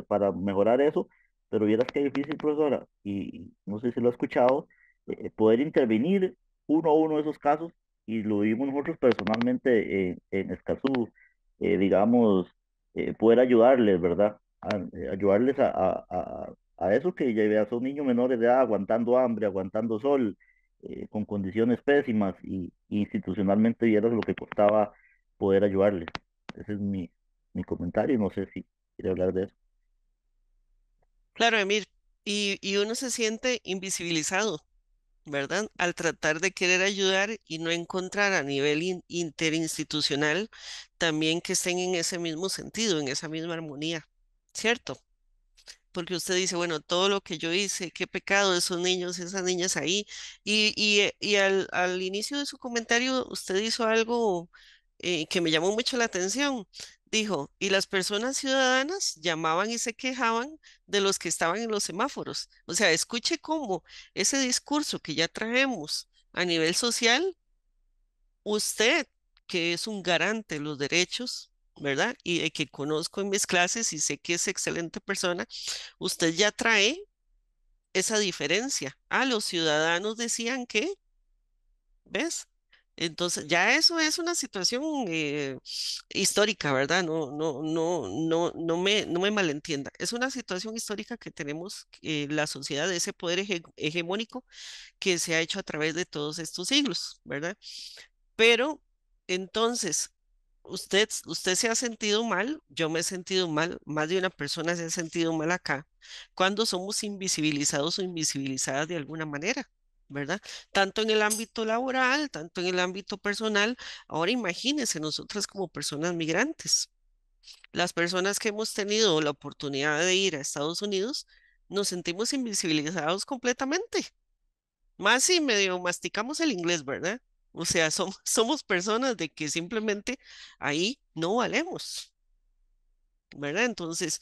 para mejorar eso, pero vieras que difícil, profesora, y no sé si lo ha escuchado, eh, poder intervenir uno a uno de esos casos, y lo vimos nosotros personalmente eh, en Escazú, eh, digamos, poder ayudarles, ¿verdad? ayudarles a, a, a, a esos que son niños menores de edad, aguantando hambre, aguantando sol, eh, con condiciones pésimas y institucionalmente era lo que costaba poder ayudarle. Ese es mi, mi comentario, no sé si quiere hablar de eso. Claro, Emir, y, uno se siente invisibilizado, ¿verdad? Al tratar de querer ayudar y no encontrar a nivel interinstitucional también que estén en ese mismo sentido, en esa misma armonía, ¿cierto? porque usted dice, bueno, todo lo que yo hice, qué pecado esos niños, esas niñas ahí. Y, eh, al, inicio de su comentario, usted hizo algo eh, que me llamó mucho la atención. Dijo, y las personas ciudadanas llamaban y se quejaban de los que estaban en los semáforos. O sea, escuche cómo ese discurso que ya traemos a nivel social, usted, que es un garante de los derechos, ¿verdad? Y que conozco en mis clases y sé que es excelente persona, usted ya trae esa diferencia. Ah, los ciudadanos decían que, ¿ves? Entonces, ya eso es una situación eh, histórica, ¿verdad? No, no, no, no, no me, no me malentienda. Es una situación histórica que tenemos eh, la sociedad, ese poder hegemónico que se ha hecho a través de todos estos siglos, ¿verdad? Pero entonces, usted, usted se ha sentido mal, yo me he sentido mal, más de una persona se ha sentido mal acá, cuando somos invisibilizados o invisibilizadas de alguna manera, ¿verdad? Tanto en el ámbito laboral, tanto en el ámbito personal. Ahora imagínense nosotras como personas migrantes. Las personas que hemos tenido la oportunidad de ir a Estados Unidos, nos sentimos invisibilizados completamente. Más si medio masticamos el inglés, ¿verdad? O sea, somos personas de que simplemente ahí no valemos. ¿Verdad? Entonces,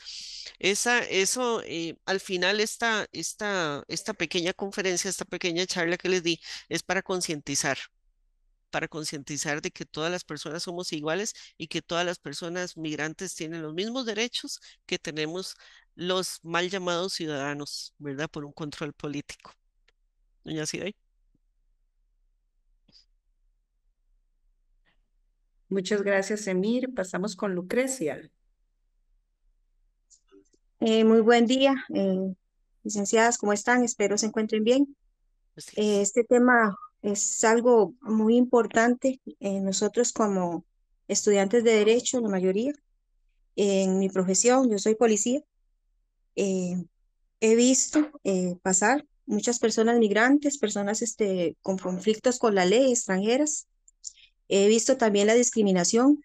esa, eso, eh, al final esta, esta, esta pequeña conferencia, esta pequeña charla que les di es para concientizar, para concientizar de que todas las personas somos iguales y que todas las personas migrantes tienen los mismos derechos que tenemos los mal llamados ciudadanos, ¿verdad? Por un control político. Doña Muchas gracias, Emir. Pasamos con Lucrecia. Eh, muy buen día, eh, licenciadas, ¿cómo están? Espero se encuentren bien. Eh, este tema es algo muy importante. nosotros como estudiantes de derecho, la mayoría, en mi profesión, yo soy policía, he visto pasar muchas personas migrantes, personas este, con conflictos con la ley, extranjeras, He visto también la discriminación.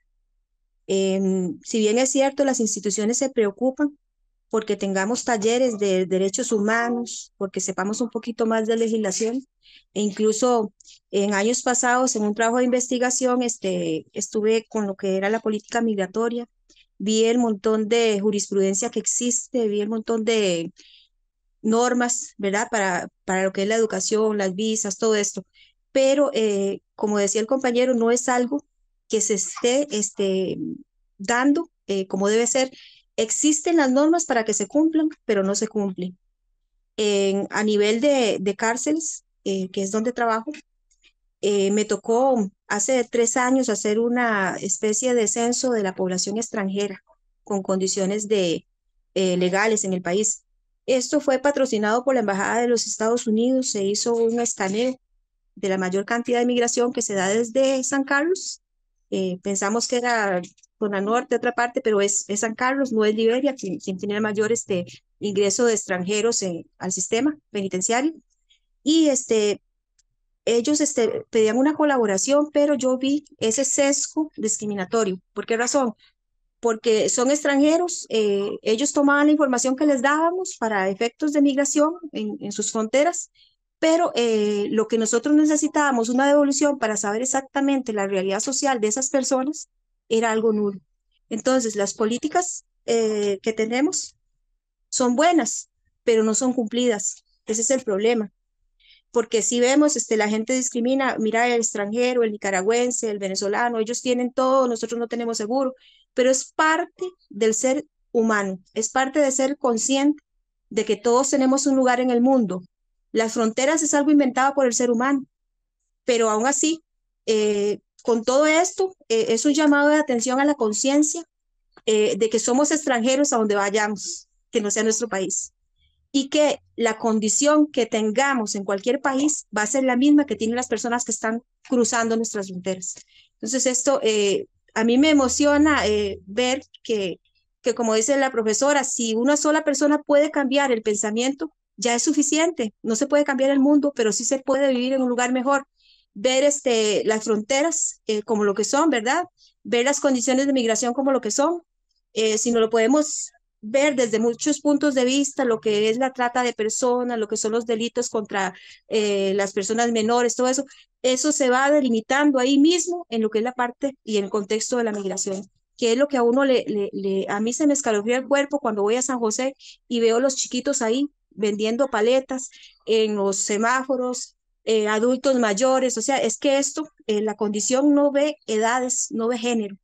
Em, si bien es cierto, las instituciones se preocupan porque tengamos talleres de derechos humanos, porque sepamos un poquito más de legislación. E incluso en años pasados, en un trabajo de investigación, este, estuve con lo que era la política migratoria, vi el montón de jurisprudencia que existe, vi el montón de normas, ¿verdad? Para, para lo que es la educación, las visas, todo esto pero eh, como decía el compañero, no es algo que se esté este, dando eh, como debe ser. Existen las normas para que se cumplan, pero no se cumplen. En, a nivel de, de cárceles, eh, que es donde trabajo, me tocó hace tres años hacer una especie de censo de la población extranjera con condiciones de, legales en el país. Esto fue patrocinado por la Embajada de los Estados Unidos, se hizo un escaneo de la mayor cantidad de migración que se da desde San Carlos. Eh, pensamos que era zona norte, otra parte, pero es, San Carlos, no es Liberia, quien, tiene el mayor este, ingreso de extranjeros al sistema penitenciario. Y este, ellos este, pedían una colaboración, pero yo vi ese sesgo discriminatorio. ¿Por qué razón? Porque son extranjeros, eh, ellos tomaban la información que les dábamos para efectos de migración en, en sus fronteras pero eh, lo que nosotros necesitábamos, una devolución para saber exactamente la realidad social de esas personas, era algo nulo. Entonces, las políticas eh, que tenemos son buenas, pero no son cumplidas. Ese es el problema. Porque si vemos, este, la gente discrimina, mira el extranjero, el nicaragüense, el venezolano, ellos tienen todo, nosotros no tenemos seguro, pero es parte del ser humano, es parte de ser consciente de que todos tenemos un lugar en el mundo, las fronteras es algo inventado por el ser humano, pero aún así, eh, con todo esto, eh, es un llamado de atención a la conciencia eh, de que somos extranjeros a donde vayamos, que no sea nuestro país, y que la condición que tengamos en cualquier país va a ser la misma que tienen las personas que están cruzando nuestras fronteras. Entonces, esto a mí me emociona ver que, que como dice la profesora, si una sola persona puede cambiar el pensamiento, ya es suficiente. No se puede cambiar el mundo, pero sí se puede vivir en un lugar mejor. Ver este, las fronteras eh, como lo que son, ¿verdad? Ver las condiciones de migración como lo que son. Eh, si no lo podemos ver desde muchos puntos de vista, lo que es la trata de personas, lo que son los delitos contra eh, las personas menores, todo eso, eso se va delimitando ahí mismo en lo que es la parte y en el contexto de la migración que es lo que a uno le, a mí se me escalofría el cuerpo cuando voy a San José y veo los chiquitos ahí vendiendo paletas en los semáforos, eh, adultos mayores, o sea, es que esto, eh, la condición no ve edades, no ve género.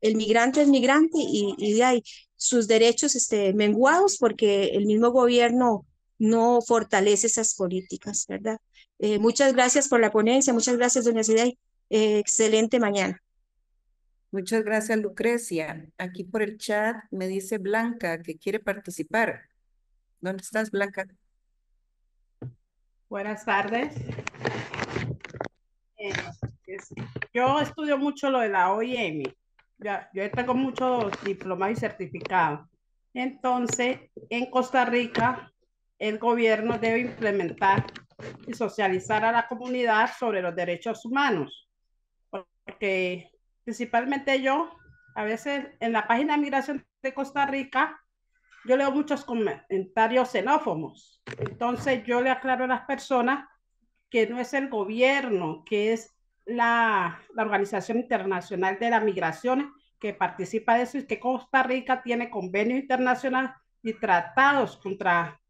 El migrante es migrante y, y de ahí sus derechos este, menguados porque el mismo gobierno no fortalece esas políticas, ¿verdad? Eh, muchas gracias por la ponencia, muchas gracias, doña Sidey. excelente mañana. Muchas gracias, Lucrecia. Aquí por el chat me dice Blanca que quiere participar. ¿Dónde estás, Blanca? Buenas tardes. Eh, yo estudio mucho lo de la OIM. yo tengo muchos diplomas y certificados. Entonces, en Costa Rica, el gobierno debe implementar y socializar a la comunidad sobre los derechos humanos. Porque principalmente yo, a veces en la página de migración de Costa Rica, yo leo muchos comentarios xenófobos. Entonces yo le aclaro a las personas que no es el gobierno, que es la, Organización Internacional de la Migraciones que participa de eso y que Costa Rica tiene convenios internacionales y tratados contra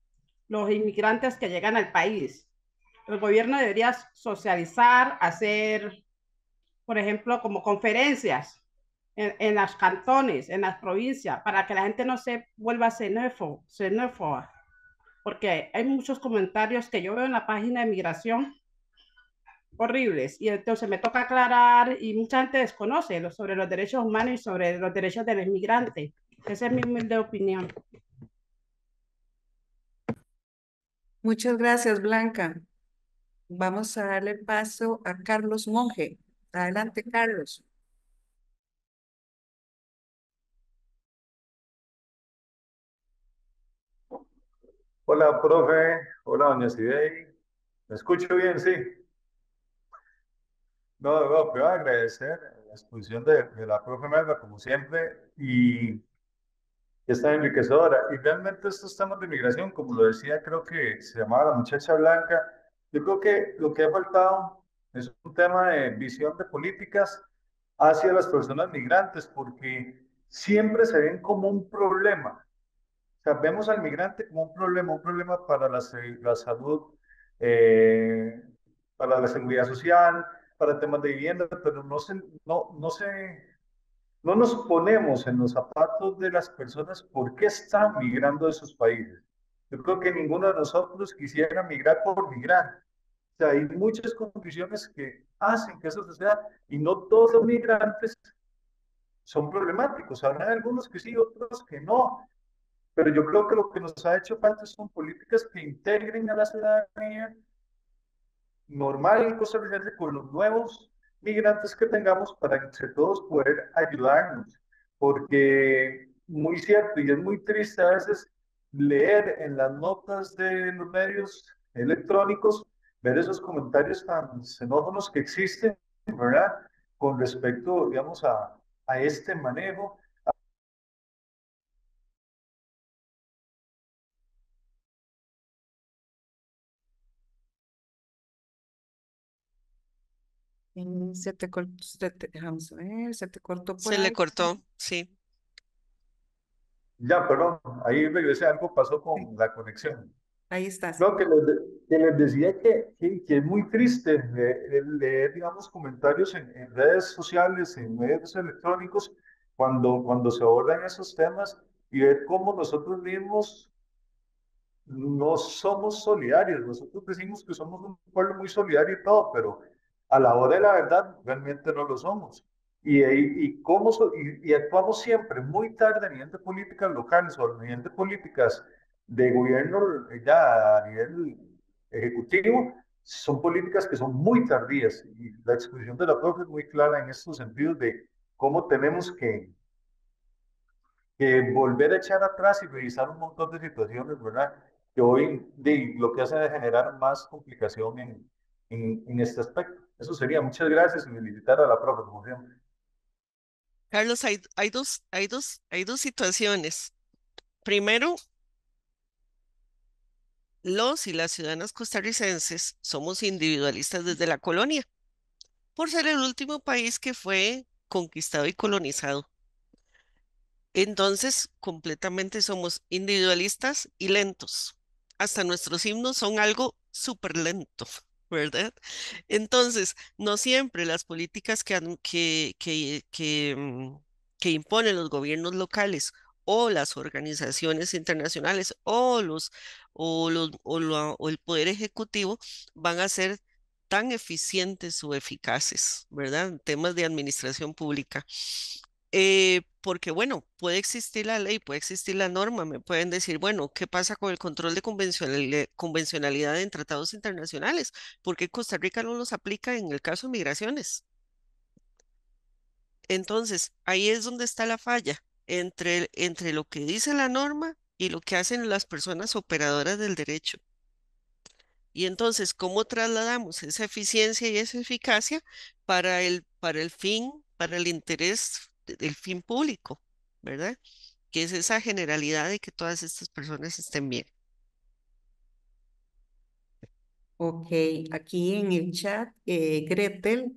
los inmigrantes que llegan al país. El gobierno debería socializar, hacer, por ejemplo, como conferencias en, en los cantones, en las provincias, para que la gente no se vuelva ser xenófoba. Porque hay muchos comentarios que yo veo en la página de migración horribles. Y entonces me toca aclarar, y mucha gente desconoce sobre los derechos humanos y sobre los derechos del inmigrante. Esa es mi humilde opinión. Muchas gracias, Blanca. Vamos a darle el paso a Carlos Monge. Adelante, Carlos. Hola, profe. Hola, doña ¿Me escucho bien? Sí. No, no, quiero agradecer la exposición de, la profe Melba, como siempre, y es enriquecedora. Y realmente estos temas de migración, como lo decía, creo que se llamaba la muchacha blanca, yo creo que lo que ha faltado es un tema de visión de políticas hacia las personas migrantes, porque siempre se ven como un problema vemos al migrante como un problema, un problema para la, salud, eh, para la seguridad social, para temas de vivienda, pero no no, no se, no nos ponemos en los zapatos de las personas por qué están migrando de esos países. Yo creo que ninguno de nosotros quisiera migrar por migrar. O sea, hay muchas condiciones que hacen que eso suceda y no todos los migrantes son problemáticos. Habrá algunos que sí, otros que no. Pero yo creo que lo que nos ha hecho falta son políticas que integren a la ciudadanía normal y costarricense con los nuevos migrantes que tengamos para entre todos poder ayudarnos. Porque muy cierto y es muy triste a veces leer en las notas de los medios electrónicos, ver esos comentarios tan xenófonos que existen, ¿verdad? Con respecto, digamos, a, a este manejo Se te cortó, se le cortó, sí. Ya, perdón, ahí regresé, algo pasó con la conexión. Ahí estás. No, que les, decía que, es muy triste leer, digamos, comentarios en, redes sociales, en medios electrónicos, cuando, cuando se abordan esos temas y ver cómo nosotros mismos no somos solidarios. Nosotros decimos que somos un pueblo muy solidario y todo, pero a la hora de la verdad realmente no lo somos. Y, y, cómo y, actuamos siempre muy tarde a nivel de políticas locales o a nivel de políticas de gobierno eh, ya a nivel ejecutivo, son políticas que son muy tardías. Y la exposición de la profe es muy clara en estos sentidos de cómo tenemos que, que volver a echar atrás y revisar un montón de situaciones, ¿verdad? Que hoy de, lo que hace es generar más complicación en, en este aspecto. Eso sería. Muchas gracias y felicitar a la próxima Carlos, hay, dos, hay, dos, hay dos situaciones. Primero, los y las ciudadanas costarricenses somos individualistas desde la colonia, por ser el último país que fue conquistado y colonizado. Entonces, completamente somos individualistas y lentos. Hasta nuestros himnos son algo súper lento. ¿verdad? Entonces, no siempre las políticas que, que, que, mm, que, imponen los gobiernos locales o las organizaciones internacionales o los o los o, el poder ejecutivo van a ser tan eficientes o eficaces, ¿verdad? En temas de administración pública. Eh, porque bueno, puede existir la ley, puede existir la norma, me pueden decir, bueno, ¿qué pasa con el control de convencionalidad, en tratados internacionales? ¿Por qué Costa Rica no los aplica en el caso de migraciones? Entonces, ahí es donde está la falla entre, entre lo que dice la norma y lo que hacen las personas operadoras del derecho. Y entonces, ¿cómo trasladamos esa eficiencia y esa eficacia para el, para el fin, para el interés el fin público, ¿verdad? Que es esa generalidad de que todas estas personas estén bien. Ok, aquí en el chat, eh, Gretel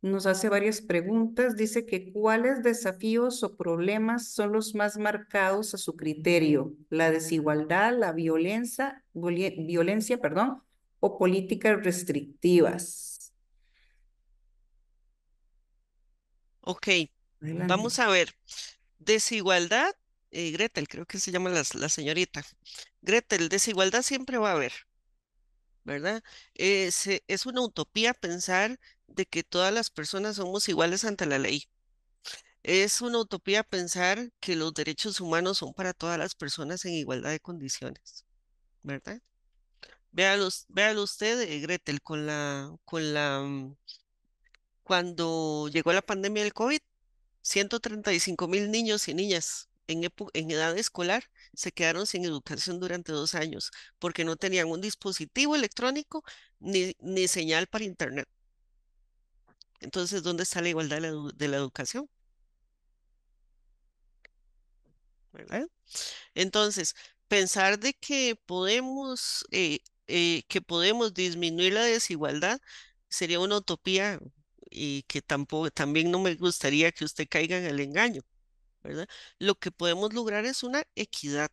nos hace varias preguntas. Dice que cuáles desafíos o problemas son los más marcados a su criterio, la desigualdad, la violencia, violencia, perdón, o políticas restrictivas. Ok, Vamos a ver. Desigualdad, eh, Gretel, creo que se llama la, señorita. Gretel, desigualdad siempre va a haber, ¿verdad? Eh, es una utopía pensar de que todas las personas somos iguales ante la ley. Es una utopía pensar que los derechos humanos son para todas las personas en igualdad de condiciones, ¿verdad? Véalo, véalo usted, eh, Gretel, con la, con la, mm, cuando llegó la pandemia del COVID, 135 mil niños y niñas en, edad escolar se quedaron sin educación durante dos años porque no tenían un dispositivo electrónico ni, ni señal para Internet. Entonces, ¿dónde está la igualdad de la, educación? Entonces, pensar de que podemos, eh, eh, que podemos disminuir la desigualdad sería una utopía y que tampoco, también no me gustaría que usted caiga en el engaño, ¿verdad? Lo que podemos lograr es una equidad,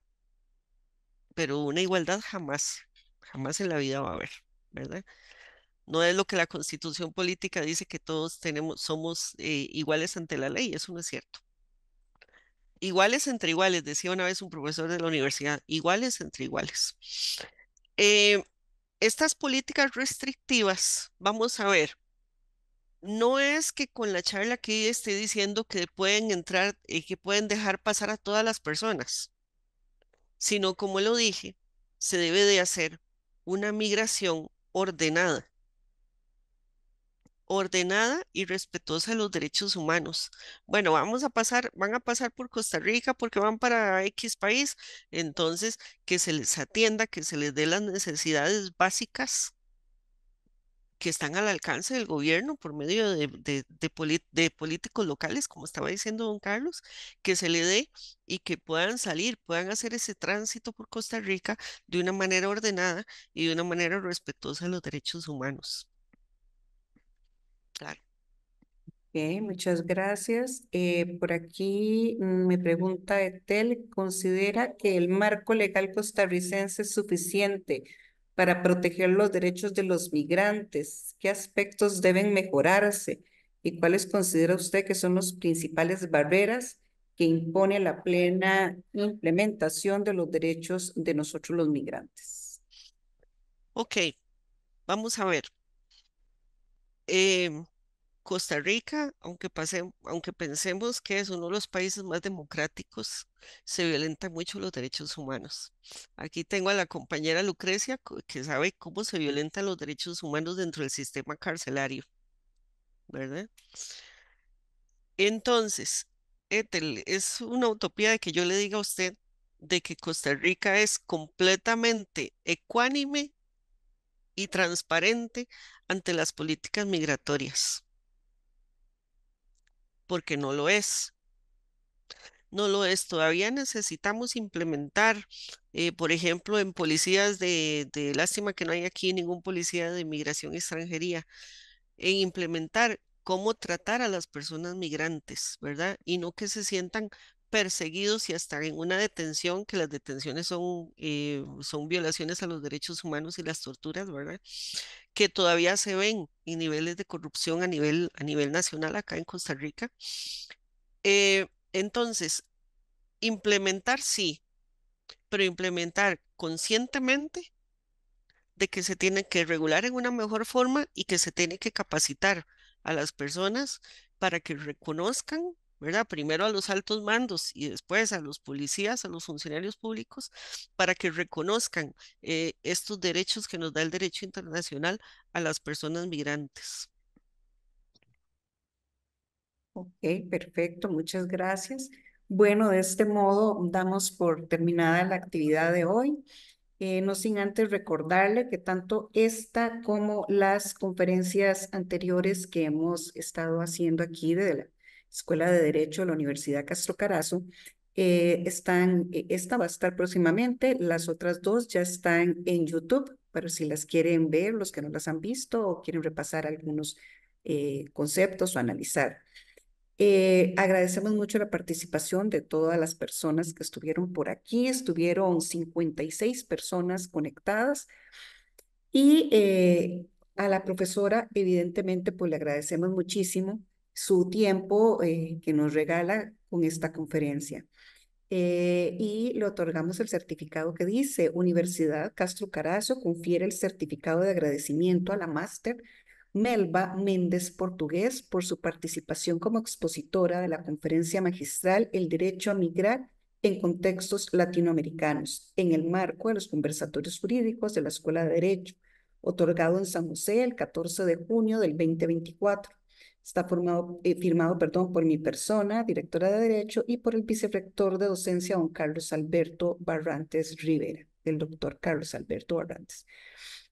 pero una igualdad jamás, jamás en la vida va a haber, ¿verdad? No es lo que la constitución política dice que todos tenemos, somos eh, iguales ante la ley, eso no es cierto. Iguales entre iguales, decía una vez un profesor de la universidad, iguales entre iguales. Eh, estas políticas restrictivas, vamos a ver, no es que con la charla que esté diciendo que pueden entrar y que pueden dejar pasar a todas las personas, sino como lo dije, se debe de hacer una migración ordenada, ordenada y respetuosa de los derechos humanos. Bueno, vamos a pasar, van a pasar por Costa Rica porque van para X país, entonces que se les atienda, que se les dé las necesidades básicas que están al alcance del gobierno por medio de, políticos locales, como estaba diciendo don Carlos, que se le dé y que puedan salir, puedan hacer ese tránsito por Costa Rica de una manera ordenada y de una manera respetuosa de los derechos humanos. Claro. Okay, muchas gracias. Eh, por aquí me mm, pregunta Etel, ¿considera que el marco legal costarricense es suficiente para proteger los derechos de los migrantes? ¿Qué aspectos deben mejorarse? ¿Y cuáles considera usted que son las principales barreras que impone la plena implementación de los derechos de nosotros los migrantes? Ok, vamos a ver. Eh, Costa Rica, aunque, aunque pensemos que es uno de los países más democráticos, se violentan mucho los derechos humanos. Aquí tengo a la compañera Lucrecia, que sabe cómo se violentan los derechos humanos dentro del sistema carcelario, ¿verdad? Entonces, es una utopía de que yo le diga a usted de que Costa Rica es completamente ecuánime y transparente ante las políticas migratorias porque no lo es. No lo es, todavía necesitamos implementar, eh, por ejemplo, en policías de, lástima que no hay aquí ningún policía de migración extranjería, en implementar cómo tratar a las personas migrantes, ¿verdad? Y no que se sientan perseguidos y hasta en una detención, que las detenciones son, eh, son violaciones a los derechos humanos y las torturas, ¿verdad? Que todavía se ven y niveles de corrupción a nivel, a nivel nacional acá en Costa Rica. Eh, entonces, implementar sí, pero implementar conscientemente de que se tiene que regular en una mejor forma y que se tiene que capacitar a las personas para que reconozcan ¿verdad? Primero a los altos mandos y después a los policías, a los funcionarios públicos, para que reconozcan eh, estos derechos que nos da el derecho internacional a las personas migrantes. Ok, perfecto, muchas gracias. Bueno, de este modo damos por terminada la actividad de hoy. Eh, no sin antes recordarle que tanto esta como las conferencias anteriores que hemos estado haciendo aquí de la Escuela de Derecho de la Universidad Castro Carazo. Eh, están, eh, esta va a estar próximamente, las otras dos ya están en YouTube, pero si las quieren ver, los que no las han visto o quieren repasar algunos eh, conceptos o analizar. agradecemos mucho la participación de todas las personas que estuvieron por aquí. Estuvieron 56 personas conectadas. Y a la profesora, evidentemente, pues le agradecemos muchísimo su tiempo eh, que nos regala con esta conferencia. Eh, y le otorgamos el certificado que dice Universidad Castro Carazo confiere el certificado de agradecimiento a la máster Melba Méndez Portugués por su participación como expositora de la conferencia magistral El Derecho a Migrar en Contextos Latinoamericanos, en el marco de los conversatorios jurídicos de la Escuela de Derecho, otorgado en San José el 14 de junio del 2024 Está eh, firmado por mi persona, directora de Derecho, y por el vicerrector de docencia, don Carlos Alberto Barrantes Rivera, del doctor Carlos Alberto Barrantes.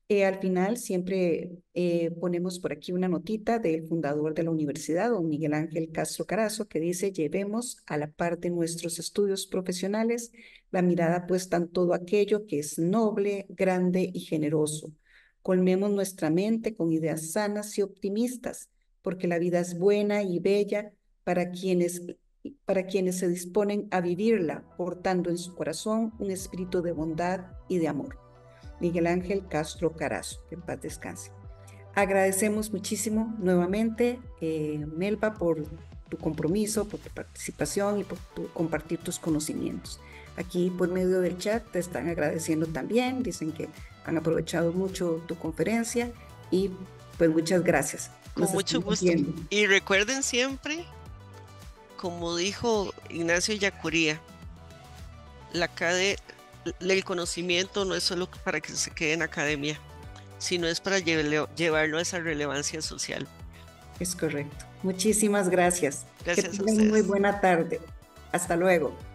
Eh, al final siempre eh, ponemos por aquí una notita del fundador de la universidad, don Miguel Ángel Castro Carazo, que dice, llevemos a la parte de nuestros estudios profesionales la mirada puesta en todo aquello que es noble, grande y generoso. Colmemos nuestra mente con ideas sanas y optimistas porque la vida es buena y bella para quienes, para quienes se disponen a vivirla, portando en su corazón un espíritu de bondad y de amor. Miguel Ángel Castro Carazo, que en paz descanse. Agradecemos muchísimo nuevamente, eh, Melba, por tu compromiso, por tu participación y por compartir tus conocimientos. Aquí por medio del chat te están agradeciendo también, dicen que han aprovechado mucho tu conferencia y pues muchas gracias. Con mucho gusto. Y recuerden siempre, como dijo Ignacio Yacuría, la el conocimiento no es solo para que se quede en academia, sino es para llevarlo a esa relevancia social. Es correcto. Muchísimas gracias. Gracias. Que tengan muy buena tarde. Hasta luego.